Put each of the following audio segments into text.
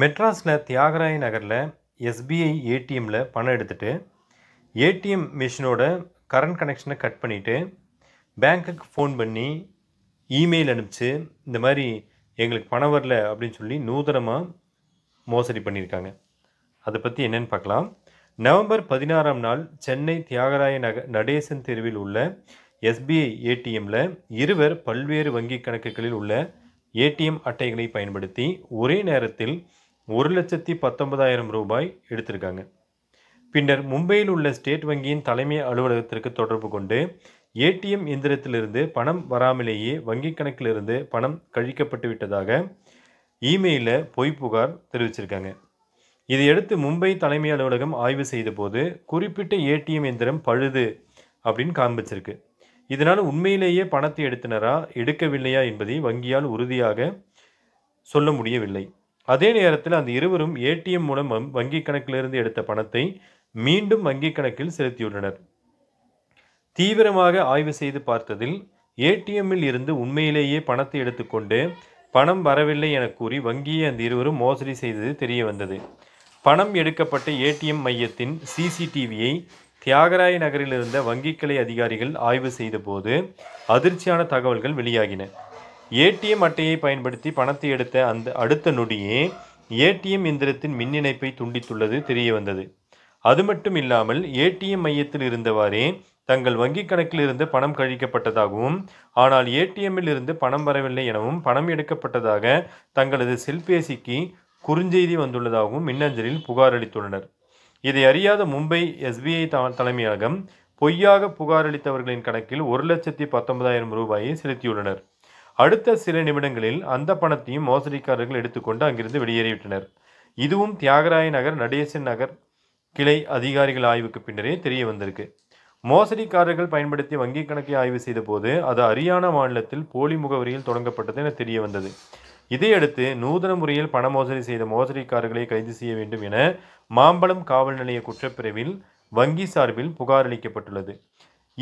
மெட்ராஸில் தியாகராய நகரில் எஸ்பிஐ ஏடிஎம்மில் பணம் எடுத்துகிட்டு ஏடிஎம் மிஷினோட கரண்ட் கனெக்ஷனை கட் பண்ணிவிட்டு பேங்க்குக்கு ஃபோன் பண்ணி இமெயில் அனுப்பிச்சு இந்த மாதிரி எங்களுக்கு பணம் வரல அப்படின்னு சொல்லி நூதனமாக மோசடி பண்ணியிருக்காங்க அதை பற்றி என்னென்னு பார்க்கலாம் நவம்பர் பதினாறாம் நாள் சென்னை தியாகராய நக நடேசன் தெருவில் உள்ள எஸ்பிஐ ஏடிஎம்மில் இருவர் பல்வேறு வங்கி கணக்குகளில் உள்ள ஏடிஎம் அட்டைகளை பயன்படுத்தி ஒரே நேரத்தில் ஒரு லட்சத்தி பத்தொன்பதாயிரம் ரூபாய் எடுத்திருக்காங்க பின்னர் மும்பையில் உள்ள ஸ்டேட் வங்கியின் தலைமை அலுவலகத்திற்கு தொடர்பு கொண்டு ஏடிஎம் எந்திரத்திலிருந்து பணம் வராமலேயே வங்கிக் கணக்கிலிருந்து பணம் கழிக்கப்பட்டு விட்டதாக இமெயிலில் பொய் புகார் தெரிவிச்சிருக்காங்க இதையடுத்து மும்பை தலைமை அலுவலகம் ஆய்வு செய்தபோது குறிப்பிட்ட ஏடிஎம் எந்திரம் பழுது அப்படின்னு காண்பிச்சிருக்கு இதனால் உண்மையிலேயே பணத்தை எடுத்தனரா எடுக்கவில்லையா என்பதை வங்கியால் உறுதியாக சொல்ல முடியவில்லை அதே நேரத்தில் அந்த இருவரும் ஏடிஎம் மூலம் வங்கிக் கணக்கிலிருந்து எடுத்த பணத்தை மீண்டும் வங்கிக் கணக்கில் செலுத்தியுள்ளனர் தீவிரமாக ஆய்வு செய்து பார்த்ததில் ஏடிஎம்மில் இருந்து உண்மையிலேயே பணத்தை எடுத்துக்கொண்டு பணம் வரவில்லை என கூறி வங்கியை அந்த இருவரும் மோசடி செய்தது தெரிய வந்தது பணம் எடுக்கப்பட்ட ஏடிஎம் மையத்தின் சிசிடிவியை தியாகராய நகரில் இருந்த கிளை அதிகாரிகள் ஆய்வு செய்தபோது அதிர்ச்சியான தகவல்கள் வெளியாகின ஏடிஎம் அட்டையை பயன்படுத்தி பணத்தை எடுத்த அந்த அடுத்த நொடியே ஏடிஎம் எந்திரத்தின் மின் இணைப்பை துண்டித்துள்ளது தெரிய வந்தது அது மட்டும் இல்லாமல் ஏடிஎம் மையத்தில் இருந்தவாறே தங்கள் வங்கிக் கணக்கில் இருந்து பணம் கழிக்கப்பட்டதாகவும் ஆனால் ஏடிஎம்மில் இருந்து பணம் வரவில்லை எனவும் பணம் எடுக்கப்பட்டதாக தங்களது செல்பேசிக்கு குறுஞ்செய்தி வந்துள்ளதாகவும் மின்னஞ்சலில் புகார் அளித்துள்ளனர் இதை அறியாத மும்பை எஸ்பிஐ தலைமையகம் பொய்யாக புகாரளித்தவர்களின் கணக்கில் ஒரு லட்சத்தி பத்தொன்பதாயிரம் ரூபாயை செலுத்தியுள்ளனர் அடுத்த சில நிமிடங்களில் அந்த பணத்தையும் மோசடிக்காரர்கள் எடுத்துக்கொண்டு அங்கிருந்து வெளியேறிவிட்டனர் இதுவும் தியாகராய நகர் நடேசன் நகர் கிளை அதிகாரிகள் ஆய்வுக்கு பின்னரே தெரிய வந்திருக்கு மோசடிக்காரர்கள் பயன்படுத்தி வங்கிக் கணக்கை ஆய்வு செய்தபோது அது ஹரியானா மாநிலத்தில் போலி முகவரியில் தொடங்கப்பட்டது என தெரிய வந்தது இதையடுத்து நூதன முறையில் பண மோசடி செய்த மோசடிக்காரர்களை கைது செய்ய வேண்டும் என மாம்பழம் காவல் நிலைய குற்றப்பிரிவில் வங்கி சார்பில் புகார் அளிக்கப்பட்டுள்ளது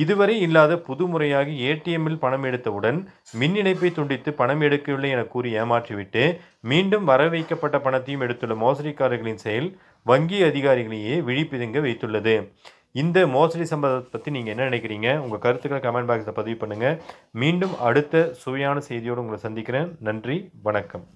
இதுவரை இல்லாத புது முறையாக ஏடிஎம்மில் பணம் எடுத்தவுடன் மின் இணைப்பை துண்டித்து பணம் எடுக்கவில்லை என கூறி ஏமாற்றிவிட்டு மீண்டும் வர வைக்கப்பட்ட பணத்தையும் எடுத்துள்ள மோசடிக்காரர்களின் செயல் வங்கி அதிகாரிகளையே விழிப்புதுங்க வைத்துள்ளது இந்த மோசடி சம்பவத்தை பற்றி நீங்கள் என்ன நினைக்கிறீங்க உங்கள் கருத்துக்களை கமெண்ட் பாக்ஸில் பதிவு பண்ணுங்கள் மீண்டும் அடுத்த சுவையான செய்தியோடு உங்களை சந்திக்கிறேன் நன்றி வணக்கம்